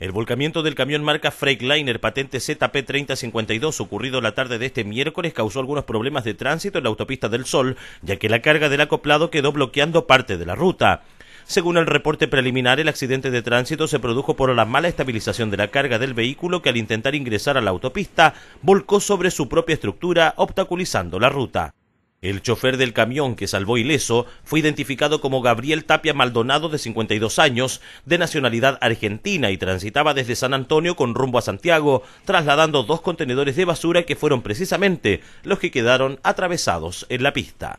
El volcamiento del camión marca Freightliner patente ZP3052 ocurrido la tarde de este miércoles causó algunos problemas de tránsito en la autopista del Sol, ya que la carga del acoplado quedó bloqueando parte de la ruta. Según el reporte preliminar, el accidente de tránsito se produjo por la mala estabilización de la carga del vehículo que al intentar ingresar a la autopista volcó sobre su propia estructura, obstaculizando la ruta. El chofer del camión que salvó ileso fue identificado como Gabriel Tapia Maldonado, de 52 años, de nacionalidad argentina y transitaba desde San Antonio con rumbo a Santiago, trasladando dos contenedores de basura que fueron precisamente los que quedaron atravesados en la pista.